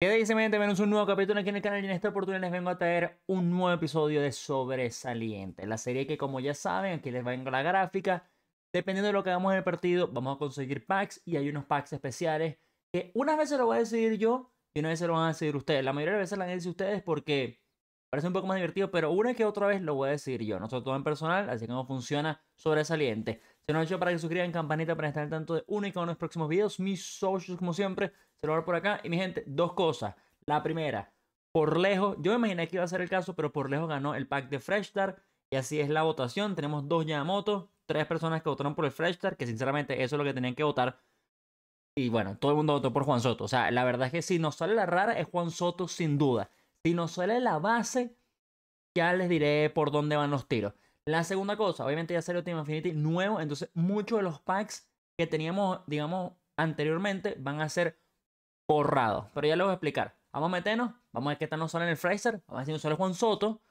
¿Qué dice mi gente? un nuevo capítulo aquí en el canal y en esta oportunidad les vengo a traer un nuevo episodio de Sobresaliente. La serie que como ya saben, aquí les vengo la gráfica. Dependiendo de lo que hagamos en el partido, vamos a conseguir packs y hay unos packs especiales que unas veces lo voy a decidir yo y unas se lo van a decidir ustedes. La mayoría de las veces lo han decidido ustedes porque parece un poco más divertido, pero una que otra vez lo voy a decidir yo. Nosotros todo en personal, así que no funciona Sobresaliente. Se nos ha hecho para que suscriban, campanita para estar al tanto de uno y cada uno de los próximos videos. Mis socios como siempre se lo por acá. Y mi gente, dos cosas. La primera, por lejos, yo me imaginé que iba a ser el caso, pero por lejos ganó el pack de Fresh Star. Y así es la votación. Tenemos dos Yamamoto, tres personas que votaron por el Fresh Star. que sinceramente eso es lo que tenían que votar. Y bueno, todo el mundo votó por Juan Soto. O sea, la verdad es que si nos sale la rara es Juan Soto sin duda. Si nos sale la base, ya les diré por dónde van los tiros. La segunda cosa, obviamente ya salió Team Infinity nuevo, entonces muchos de los packs que teníamos, digamos, anteriormente van a ser borrado. Pero ya les voy a explicar. Vamos a meternos, vamos a ver qué tal nos en el fraser, Vamos a decir, solo Juan Soto.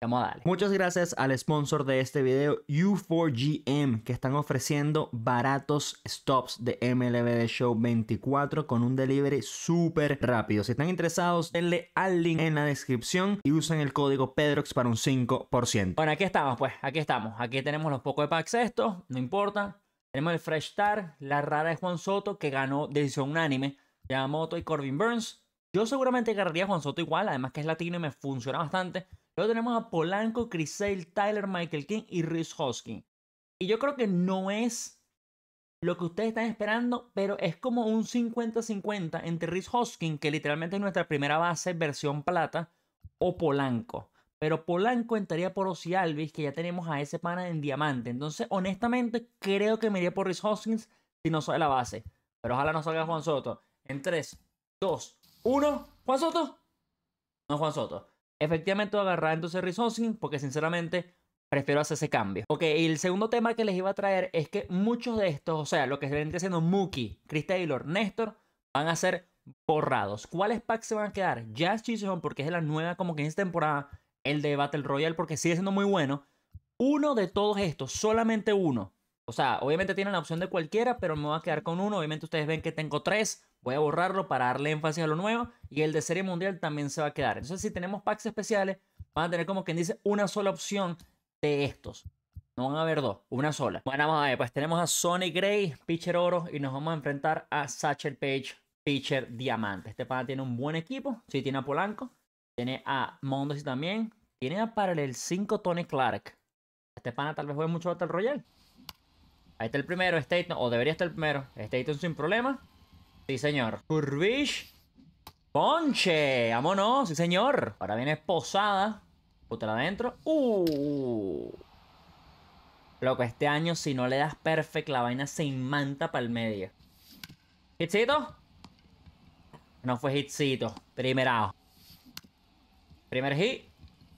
Vamos a darle. Muchas gracias al sponsor de este video, U4GM, que están ofreciendo baratos stops de MLB de Show 24 con un delivery súper rápido. Si están interesados, denle al link en la descripción y usen el código PEDROX para un 5%. Bueno, aquí estamos, pues, aquí estamos. Aquí tenemos los pocos de packs estos, no importa. Tenemos el Fresh Star, la rara de Juan Soto, que ganó decisión unánime. Yamamoto y Corbin Burns. Yo seguramente agarraría a Juan Soto igual, además que es latino y me funciona bastante. Luego tenemos a Polanco, Chris Tyler Michael King y Rhys Hoskin. Y yo creo que no es lo que ustedes están esperando, pero es como un 50-50 entre Rhys Hoskin, que literalmente es nuestra primera base versión plata, o Polanco. Pero Polanco entraría por Ozzy Alvis, que ya tenemos a ese pana en diamante. Entonces, honestamente, creo que me iría por Rhys Hoskins si no soy la base. Pero ojalá no salga Juan Soto. En 3, 2, 1. ¿Juan Soto? No, Juan Soto. Efectivamente, voy a agarrar entonces porque sinceramente prefiero hacer ese cambio. Ok, y el segundo tema que les iba a traer es que muchos de estos, o sea, lo que se viene haciendo Mookie, Chris Taylor, Néstor, van a ser borrados. ¿Cuáles packs se van a quedar? Jazz Chisholm porque es la nueva como que en esta temporada. El de Battle Royale porque sigue siendo muy bueno. Uno de todos estos, solamente uno, o sea, obviamente tienen la opción de cualquiera, pero me voy a quedar con uno. Obviamente ustedes ven que tengo tres. Voy a borrarlo para darle énfasis a lo nuevo. Y el de serie mundial también se va a quedar. Entonces, si tenemos packs especiales, van a tener como quien dice una sola opción de estos. No van a haber dos, una sola. Bueno, vamos a ver, pues tenemos a Sony Gray, pitcher oro, y nos vamos a enfrentar a Satchel Page, pitcher diamante. Este pana tiene un buen equipo. Sí, tiene a Polanco, tiene a Mondesi también, tiene a Paralel 5 Tony Clark. Este pana tal vez juegue mucho Battle Royale. Ahí está el primero, State. o debería estar el primero. Staton sin problema. Sí, señor. Curvish. Ponche. Vámonos, sí, señor. Ahora viene Posada. la adentro. Uh. Loco, este año si no le das perfect, la vaina se inmanta para el medio. ¿Hitsito? No fue hitsito. Primerao. Primer hit.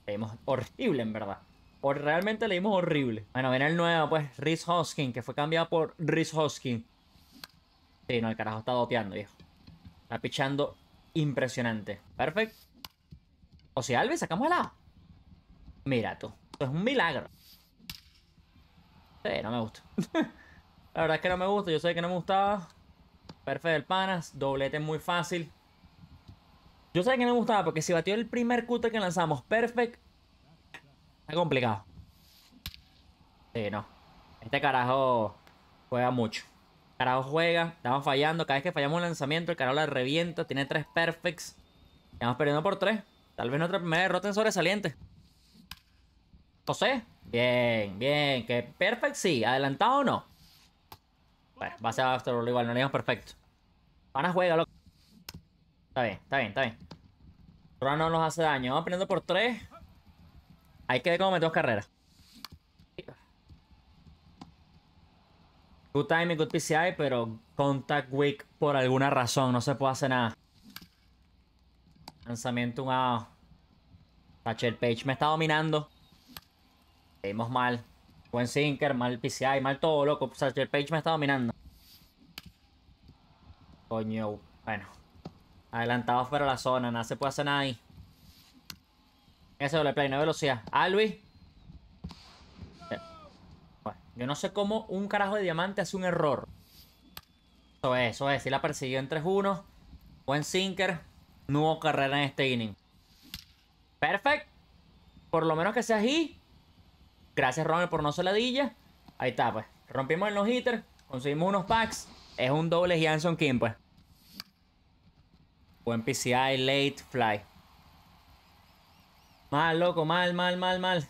Seguimos horrible, en verdad. Por realmente leímos horrible. Bueno, viene el nuevo, pues, Rhys Hoskin, que fue cambiado por Rhys Hoskin. Sí, no, el carajo está doteando, viejo. Está pichando impresionante. Perfect. O sea, Alves, sacamos el lado. Mira tú. es un milagro. Sí, no me gusta. La verdad es que no me gusta. Yo sé que no me gustaba. Perfecto del panas. Doblete muy fácil. Yo sé que no me gustaba porque si batió el primer cutter que lanzamos perfect, Está complicado. Sí, no. Este carajo juega mucho. carajo juega, estamos fallando. Cada vez que fallamos un lanzamiento, el carajo la revienta. Tiene tres perfects. Estamos perdiendo por tres. Tal vez nuestra primera derrota en sobresaliente. Entonces, bien, bien. Que perfect sí. Adelantado o no. Bueno, va a ser after igual, no le perfecto. Van a juega, loco. Está bien, está bien, está bien. Ahora no nos hace daño. Vamos perdiendo por tres. Hay que ver cómo dos carreras. Good timing, good PCI, pero contact weak por alguna razón. No se puede hacer nada. Lanzamiento un Thatcher Page me está dominando. Seguimos mal. Buen sinker, mal PCI, mal todo, loco. Thatcher Page me está dominando. Coño. Bueno. Adelantado fuera la zona. Nada se puede hacer nada ahí. Ese doble play, no velocidad. Ah, Luis. Eh, yo no sé cómo un carajo de diamante hace un error. Eso es, eso es. Si la persiguió en 3-1. Buen sinker. nuevo carrera en este inning. Perfect. Por lo menos que sea ahí. Gracias, Ronald, por no soladilla. Ahí está, pues. Rompimos el no-hitter. Conseguimos unos packs. Es un doble Janson Kim, pues. Buen PCI, late fly. Mal, loco, mal, mal, mal, mal.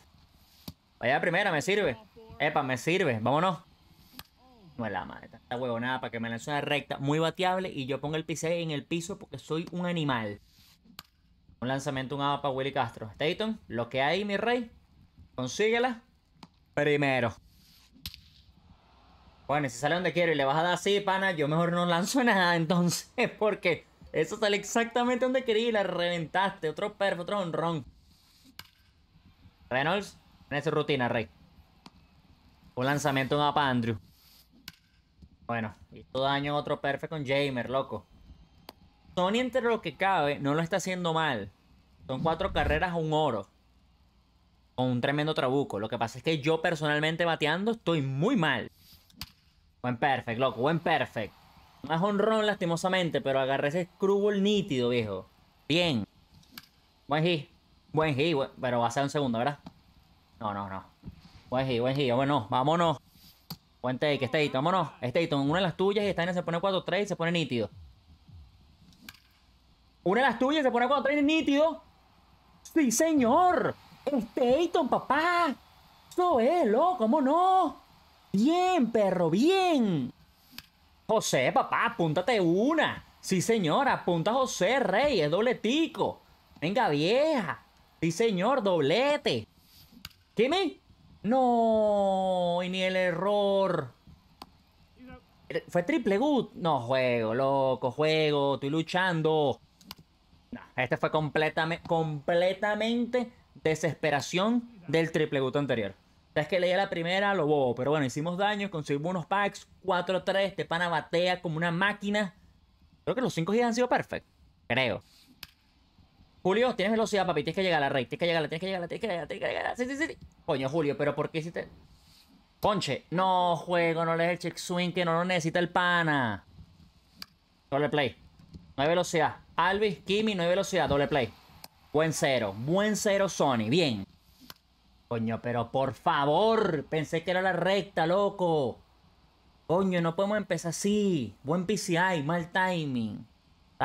Vaya primera, me sirve. Epa, me sirve. Vámonos. No es la madre, esta huevonada para que me lance una recta muy bateable y yo pongo el pise en el piso porque soy un animal. Un lanzamiento, un aba para Willy Castro. Dayton, lo que hay, mi rey, consíguela primero. Bueno, si sale donde quiero y le vas a dar así, pana, yo mejor no lanzo nada entonces, porque eso sale exactamente donde quería y la reventaste. Otro perro, otro honrón. Reynolds, en esa rutina, Rey. Un lanzamiento, en apa, Andrew. Bueno, y todo daño otro perfect con Jamer, loco. Sony, entre lo que cabe, no lo está haciendo mal. Son cuatro carreras a un oro. Con un tremendo trabuco. Lo que pasa es que yo personalmente bateando estoy muy mal. Buen perfect, loco. Buen perfect. Más honrón, lastimosamente, pero agarré ese screwball nítido, viejo. Bien. Buen Buen G, pero va a ser un segundo, ¿verdad? No, no, no. Buen hit, buen hit. Bueno, vámonos. Buen take, ahí, este vámonos. State, una de las tuyas y Steiner se pone 4-3 y se pone nítido. Una de las tuyas se pone 4-3 y nítido. ¡Sí, señor! Staton, este papá. Eso es, loco, ¿cómo no? Bien, perro, bien. José, papá, apúntate una. Sí, señora, apunta José, rey, es tico. Venga, vieja. Sí, señor, doblete. me No, y ni el error. Fue triple gut? No juego, loco, juego. Estoy luchando. este fue completamente, completamente desesperación del triple gut anterior. Es que leía la primera, lo bobo. Pero bueno, hicimos daño, conseguimos unos packs. 4-3, este pana batea como una máquina. Creo que los 5 gigas han sido perfectos. Creo. Julio, tienes velocidad, papi. Tienes que llegar a la recta, Tienes que llegar tienes que llegar tienes que llegar tienes que llegar Sí, sí, sí. Coño, Julio, pero ¿por qué hiciste...? Conche, no juego, no le el check swing que no lo necesita el pana. Doble play. No hay velocidad. Alvis, Kimi, no hay velocidad. Doble play. Buen cero. Buen cero, Sony. Bien. Coño, pero por favor. Pensé que era la recta, loco. Coño, no podemos empezar así. Buen PCI, mal timing.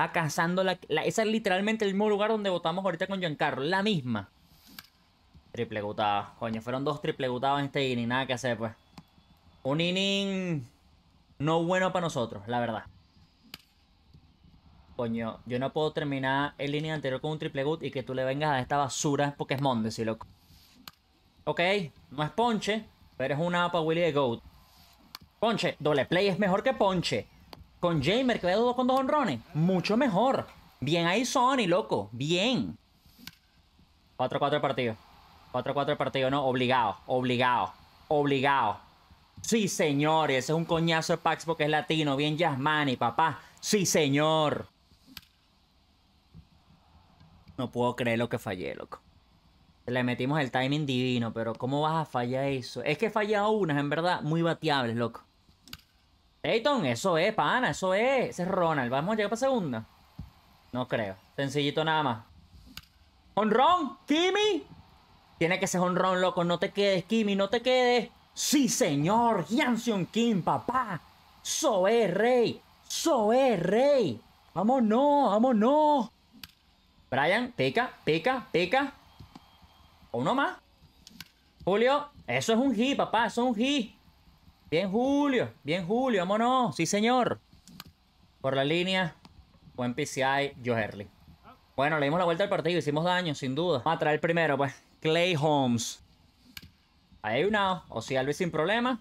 Estaba cazando la, Esa es literalmente el mismo lugar donde votamos ahorita con Giancarlo. La misma. Triple gutada. Coño, fueron dos triple gutadas en este inning. Nada que hacer, pues. Un inning no bueno para nosotros, la verdad. Coño, yo no puedo terminar el inning anterior con un triple gut y que tú le vengas a esta basura porque es monde si loco. Ok, no es ponche, pero es una para Willy de Goat. Ponche, doble play es mejor que ponche. Con Jamer, que había dos con dos honrones. Mucho mejor. Bien ahí Sony, loco. Bien. 4-4 el partido. 4-4 el partido, no. Obligado. Obligado. Obligado. Sí, señor. Ese es un coñazo de Pax porque es latino. Bien Yasmani, papá. Sí, señor. No puedo creer lo que fallé, loco. Le metimos el timing divino, pero ¿cómo vas a fallar eso? Es que he fallado unas, en verdad, muy bateables, loco. Peyton, eso es, pana, eso es. Ese es Ronald. ¿Vamos a llegar para segunda? No creo. Sencillito nada más. ¡Honrón! ¡Kimi! Tiene que ser honrón, loco. No te quedes, Kimi, no te quedes. Sí, señor. Jansion Kim, papá. es, rey. es, rey. Vámonos, vámonos. Brian, pica, pica, pica. Uno más. Julio, eso es un he, papá. Eso es un Bien, Julio. Bien, Julio. Vámonos. Sí, señor. Por la línea. Buen PCI, Joe Herley. Bueno, le dimos la vuelta al partido. Hicimos daño, sin duda. Vamos a traer primero, pues. Clay Holmes. Ahí hay una. O sea, Alves sin problema.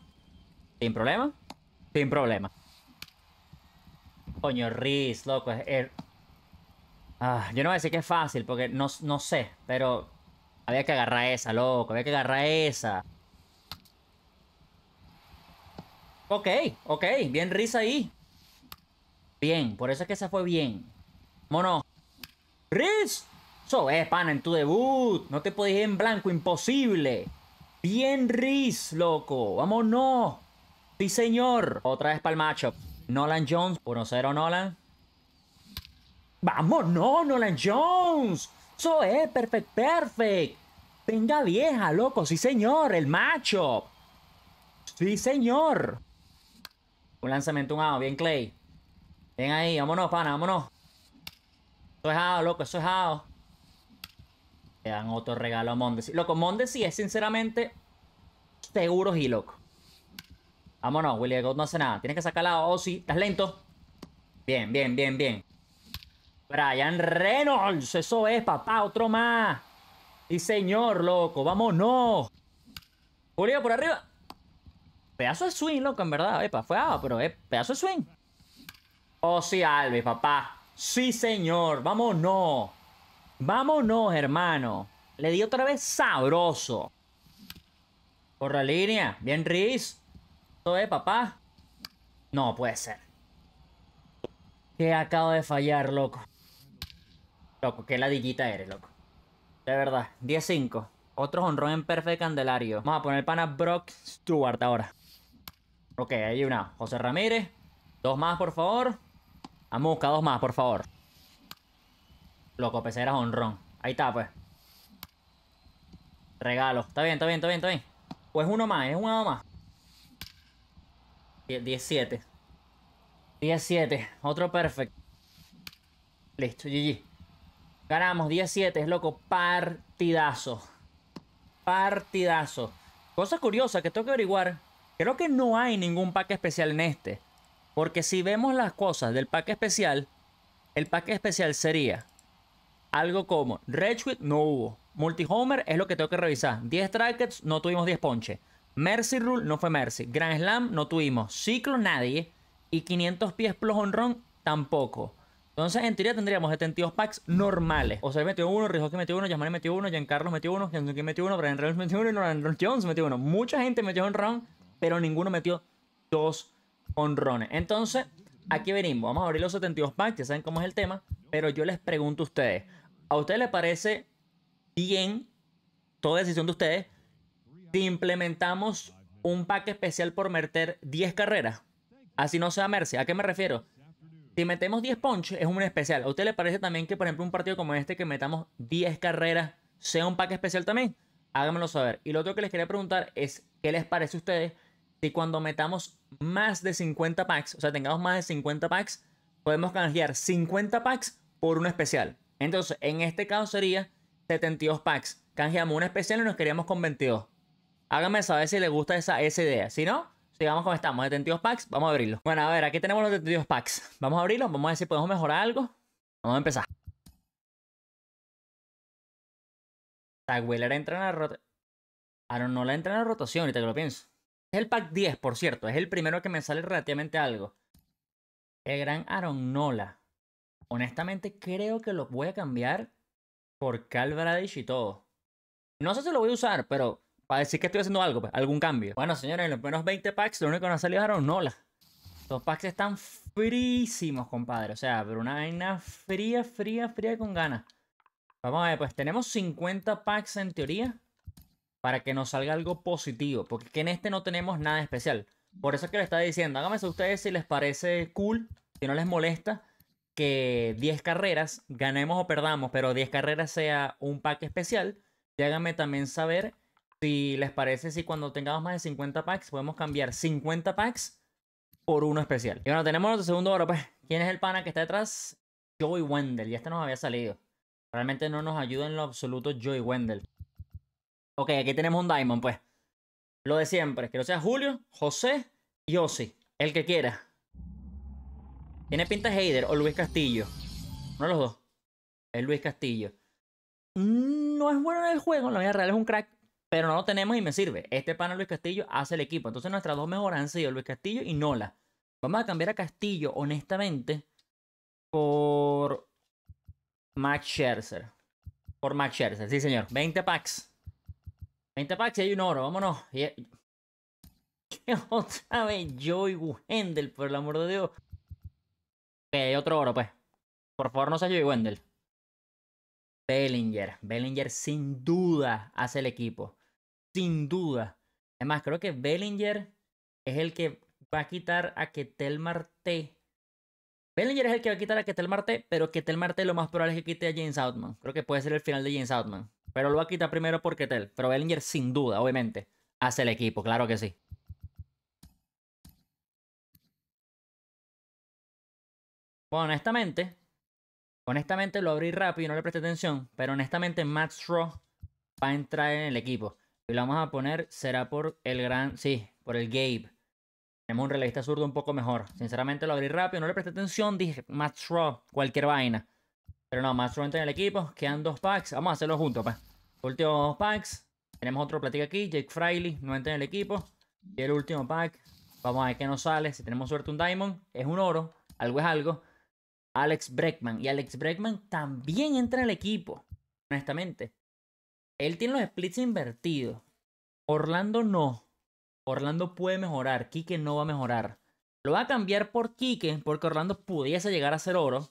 Sin problema. Sin problema. Coño, Riz, loco. Er- ah, yo no voy a decir que es fácil, porque no, no sé. Pero había que agarrar esa, loco. Había que agarrar esa. Ok, ok, bien Riz ahí. Bien, por eso es que se fue bien. Mono. ¡Riz! Eso es, eh, pana, en tu debut. No te podías ir en blanco, imposible. Bien, Riz, loco. Vámonos. Sí, señor. Otra vez para el matchup. Nolan Jones, 1-0 Nolan. ¡Vámonos, Nolan Jones! Eso es, eh, perfect, perfect. Venga vieja, loco, sí señor, el macho. Sí señor. Un lanzamiento, un AO. Bien, Clay. Ven ahí, vámonos, pana, vámonos. Eso es AO, loco, eso es AO. Le dan otro regalo a Mondesi. Loco, Mondesi es sinceramente seguro, y loco. Vámonos, William God no hace nada. Tienes que sacar la oh, sí, estás lento. Bien, bien, bien, bien. Brian Reynolds, eso es, papá, otro más. Y señor, loco, vámonos. Julio, por arriba. Pedazo de swing, loco, en verdad. Epa, fue agua, ah, pero eh, pedazo de swing. Oh, sí, Alves, papá. Sí, señor. Vámonos. Vámonos, hermano. Le di otra vez sabroso. Por la línea. Bien, Riz. Todo es, eh, papá. No puede ser. Que acabo de fallar, loco. Loco, qué ladillita eres, loco. De verdad. 10-5. Otro honrón en perfect candelario. Vamos a poner pana Brock Stewart ahora. Ok, hay una. José Ramírez. Dos más, por favor. a dos más, por favor. Loco, pensé honrón. Ahí está, pues. Regalo. Está bien, está bien, está bien, está bien. Pues uno más, es uno más. 17. 17. Otro perfecto. Listo, GG. Ganamos 17, es loco. Partidazo. Partidazo. Cosa curiosa que tengo que averiguar. Creo que no hay ningún pack especial en este. Porque si vemos las cosas del pack especial, el pack especial sería algo como Redwood no hubo. Multi Homer es lo que tengo que revisar. 10 strikers, no tuvimos 10 ponches. Mercy Rule no fue Mercy. Grand Slam no tuvimos. Ciclo nadie. Y 500 pies plus Run tampoco. Entonces, en teoría tendríamos 72 packs normales. O sea, metió uno, Rijo metió uno, Yasmani metió uno, Giancarlo metió uno, Gianluca metió uno, Brian Reynolds metió uno y Nolan Jones metió uno. Mucha gente metió un Run pero ninguno metió dos honrones. Entonces, aquí venimos. Vamos a abrir los 72 packs, ya saben cómo es el tema, pero yo les pregunto a ustedes, ¿a ustedes les parece bien toda decisión de ustedes si implementamos un pack especial por meter 10 carreras? Así no sea Mercy. ¿A qué me refiero? Si metemos 10 ponches, es un especial. ¿A usted les parece también que, por ejemplo, un partido como este, que metamos 10 carreras, sea un pack especial también? Háganmelo saber. Y lo otro que les quería preguntar es, ¿qué les parece a ustedes si cuando metamos más de 50 packs, o sea, tengamos más de 50 packs, podemos canjear 50 packs por un especial. Entonces, en este caso sería 72 packs. Canjeamos un especial y nos queríamos con 22. Háganme saber si les gusta esa, idea. Si no, sigamos como estamos. 72 packs, vamos a abrirlo. Bueno, a ver, aquí tenemos los 72 packs. Vamos a abrirlo, vamos a ver si podemos mejorar algo. Vamos a empezar. Taguela entra en la rotación. Ah, no la entra en la rotación, ahorita que lo pienso. Es el pack 10, por cierto. Es el primero que me sale relativamente algo. El gran Aaron Nola. Honestamente, creo que lo voy a cambiar por Cal Bradish y todo. No sé si lo voy a usar, pero para decir que estoy haciendo algo, pues, algún cambio. Bueno, señores, en los menos 20 packs, lo único que nos ha salido es Aaron Nola. Los packs están frísimos, compadre. O sea, pero una vaina fría, fría, fría con ganas. Vamos a ver, pues tenemos 50 packs en teoría para que nos salga algo positivo, porque en este no tenemos nada especial. Por eso es que le estaba diciendo, háganme a ustedes si les parece cool, si no les molesta, que 10 carreras, ganemos o perdamos, pero 10 carreras sea un pack especial. Y háganme también saber si les parece si cuando tengamos más de 50 packs podemos cambiar 50 packs por uno especial. Y bueno, tenemos nuestro segundo oro, pues. ¿Quién es el pana que está detrás? Joey Wendell, Y este nos había salido. Realmente no nos ayuda en lo absoluto Joey Wendell. Ok, aquí tenemos un Diamond, pues. Lo de siempre. Que no sea Julio, José y Osi. El que quiera. Tiene pinta Heider o Luis Castillo. Uno de los dos. Es Luis Castillo. No es bueno en el juego, en la vida real es un crack. Pero no lo tenemos y me sirve. Este pana Luis Castillo hace el equipo. Entonces nuestras dos mejoras han sido Luis Castillo y Nola. Vamos a cambiar a Castillo, honestamente, por Max Scherzer. Por Max Scherzer, sí señor. 20 packs. 20 packs y hay un oro, vámonos. ¿Qué Otra vez Joey Wendel, por el amor de Dios. Ok, hay otro oro, pues. Por favor, no sea Joey Wendell. Bellinger. Bellinger sin duda hace el equipo. Sin duda. Además, creo que Bellinger es el que va a quitar a Ketel Marte. Bellinger es el que va a quitar a Ketel Marte, pero Ketel Marte lo más probable es que quite a James Outman. Creo que puede ser el final de James Outman. Pero lo va a quitar primero por Ketel. Pero Bellinger, sin duda, obviamente, hace el equipo, claro que sí. honestamente, honestamente lo abrí rápido y no le presté atención. Pero honestamente, Matt Straw va a entrar en el equipo. Y lo vamos a poner, será por el gran, sí, por el Gabe. Tenemos un realista zurdo un poco mejor. Sinceramente lo abrí rápido, no le presté atención, dije Matt Straw, cualquier vaina. Pero no, más entra en el equipo. Quedan dos packs. Vamos a hacerlo juntos, pues. Últimos dos packs. Tenemos otro platico aquí. Jake Friley no entra en el equipo. Y el último pack. Vamos a ver qué nos sale. Si tenemos suerte, un Diamond. Es un oro. Algo es algo. Alex Breckman. Y Alex Breckman también entra en el equipo. Honestamente. Él tiene los splits invertidos. Orlando no. Orlando puede mejorar. Quique no va a mejorar. Lo va a cambiar por Quique. Porque Orlando pudiese llegar a ser oro.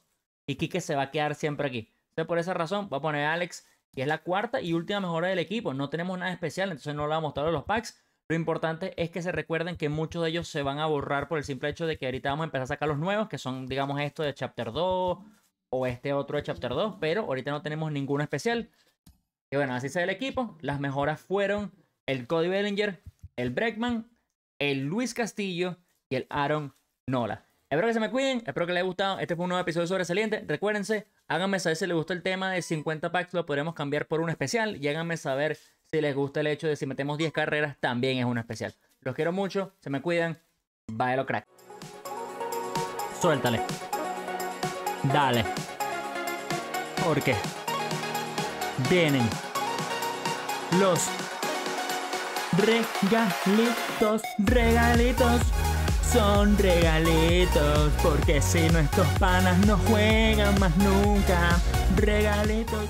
Y Quique se va a quedar siempre aquí. Entonces, por esa razón, voy a poner Alex, que es la cuarta y última mejora del equipo. No tenemos nada especial, entonces no lo vamos a mostrar los packs. Lo importante es que se recuerden que muchos de ellos se van a borrar por el simple hecho de que ahorita vamos a empezar a sacar los nuevos, que son, digamos, esto de Chapter 2 o este otro de Chapter 2, pero ahorita no tenemos ninguno especial. Y bueno, así se ve el equipo. Las mejoras fueron el Cody Bellinger, el Breckman, el Luis Castillo y el Aaron Nola. Espero que se me cuiden, espero que les haya gustado. Este fue un nuevo episodio sobresaliente. Recuérdense, háganme saber si les gustó el tema de 50 packs, lo podremos cambiar por un especial. Y háganme saber si les gusta el hecho de si metemos 10 carreras, también es un especial. Los quiero mucho, se me cuidan. lo crack. Suéltale. Dale. Porque vienen los regalitos, regalitos son regalitos, porque si nuestros panas no juegan más nunca, regalitos.